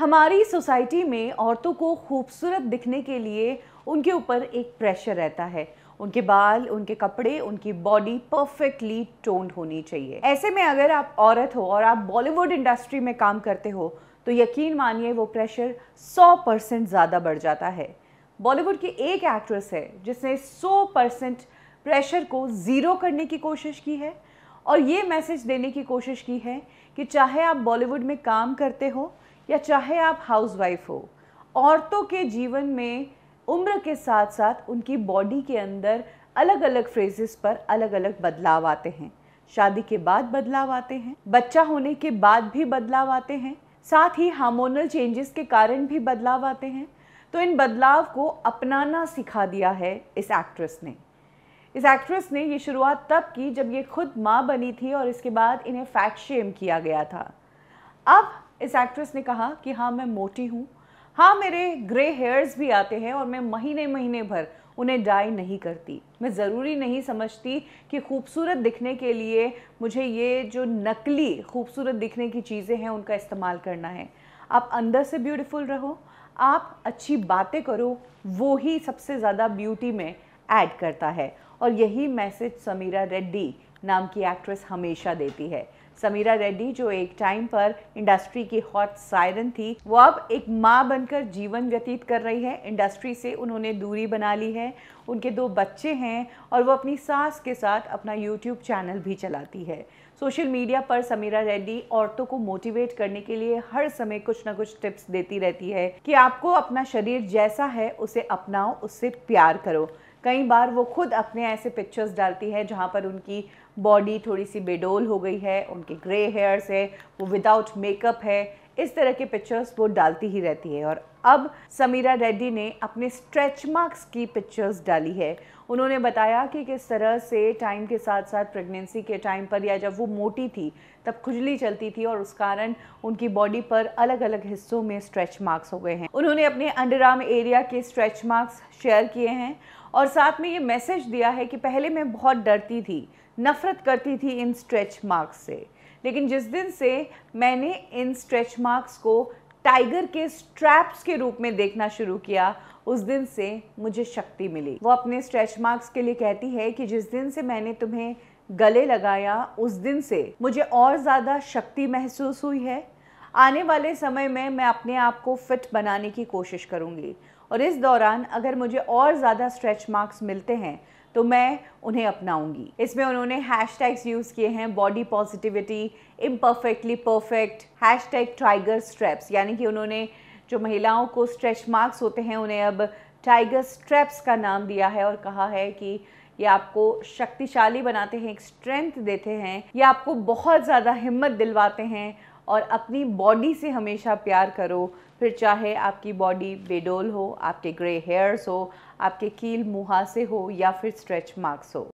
हमारी सोसाइटी में औरतों को खूबसूरत दिखने के लिए उनके ऊपर एक प्रेशर रहता है उनके बाल उनके कपड़े उनकी बॉडी परफेक्टली टोन्ड होनी चाहिए ऐसे में अगर आप औरत हो और आप बॉलीवुड इंडस्ट्री में काम करते हो तो यकीन मानिए वो प्रेशर 100 परसेंट ज़्यादा बढ़ जाता है बॉलीवुड की एक एक्ट्रेस है जिसने 100 परसेंट प्रेशर को ज़ीरो करने की कोशिश की है और ये मैसेज देने की कोशिश की है कि चाहे आप बॉलीवुड में काम करते हो या चाहे आप हाउसवाइफ हो औरतों के जीवन में उम्र के साथ साथ उनकी बॉडी के अंदर अलग अलग फ्रेजेस पर अलग अलग बदलाव आते हैं शादी के बाद बदलाव आते हैं बच्चा होने के बाद भी बदलाव आते हैं साथ ही हार्मोनल चेंजेस के कारण भी बदलाव आते हैं तो इन बदलाव को अपनाना सिखा दिया है इस एक्ट्रेस ने इस एक्ट्रेस ने ये शुरुआत तब की जब ये खुद माँ बनी थी और इसके बाद इन्हें फैट शेम किया गया था अब इस एक्ट्रेस ने कहा कि हाँ मैं मोटी हूँ हाँ मेरे ग्रे हेयर्स भी आते हैं और मैं महीने महीने भर उन्हें डाई नहीं करती मैं ज़रूरी नहीं समझती कि खूबसूरत दिखने के लिए मुझे ये जो नकली खूबसूरत दिखने की चीज़ें हैं उनका इस्तेमाल करना है आप अंदर से ब्यूटीफुल रहो आप अच्छी बातें करो वो ही सबसे ज़्यादा ब्यूटी में ऐड करता है और यही मैसेज समीरा रेड्डी नाम की एक्ट्रेस हमेशा देती है समीरा रेड्डी जो एक टाइम पर इंडस्ट्री की हॉट सायरन थी वो अब एक माँ बनकर जीवन व्यतीत कर रही है इंडस्ट्री से उन्होंने दूरी बना ली है उनके दो बच्चे हैं और वो अपनी सास के साथ अपना यूट्यूब चैनल भी चलाती है सोशल मीडिया पर समीरा रेड्डी औरतों को मोटिवेट करने के लिए हर समय कुछ ना कुछ टिप्स देती रहती है कि आपको अपना शरीर जैसा है उसे अपनाओ उससे प्यार करो कई बार वो खुद अपने ऐसे पिक्चर्स डालती है जहाँ पर उनकी बॉडी थोड़ी सी बेडोल हो गई है उनके ग्रे हेयर्स है वो विदाउट मेकअप है इस तरह के पिक्चर्स वो डालती ही रहती है और अब समीरा रेड्डी ने अपने स्ट्रेच मार्क्स की पिक्चर्स डाली है उन्होंने बताया कि किस तरह से टाइम के साथ साथ प्रेगनेंसी के टाइम पर या जब वो मोटी थी तब खुजली चलती थी और उस कारण उनकी बॉडी पर अलग अलग हिस्सों में स्ट्रेच मार्क्स हो गए हैं उन्होंने अपने अंडर आर्म एरिया के स्ट्रेच मार्क्स शेयर किए हैं और साथ में ये मैसेज दिया है कि पहले मैं बहुत डरती थी नफ़रत करती थी इन स्ट्रेच मार्क्स से लेकिन जिस दिन से मैंने इन स्ट्रेच मार्क्स को टाइगर के स्ट्रैप्स के रूप में देखना शुरू किया उस दिन से मुझे शक्ति मिली वो अपने स्ट्रेच मार्क्स के लिए कहती है कि जिस दिन से मैंने तुम्हें गले लगाया उस दिन से मुझे और ज़्यादा शक्ति महसूस हुई है आने वाले समय में मैं अपने आप को फिट बनाने की कोशिश करूँगी और इस दौरान अगर मुझे और ज़्यादा स्ट्रेच मार्क्स मिलते हैं तो मैं उन्हें अपनाऊंगी इसमें उन्होंने हैश टैग्स यूज़ किए हैं body positivity imperfectly perfect hash tag tiger straps यानी कि उन्होंने जो महिलाओं को स्ट्रेच मार्क्स होते हैं उन्हें अब टाइगर स्ट्रेप्स का नाम दिया है और कहा है कि ये आपको शक्तिशाली बनाते हैं एक स्ट्रेंथ देते हैं ये आपको बहुत ज़्यादा हिम्मत दिलवाते हैं और अपनी बॉडी से हमेशा प्यार करो फिर चाहे आपकी बॉडी बेडोल हो आपके ग्रे हेयर्स हो आपके कील मुहासे हो या फिर स्ट्रेच मार्क्स हो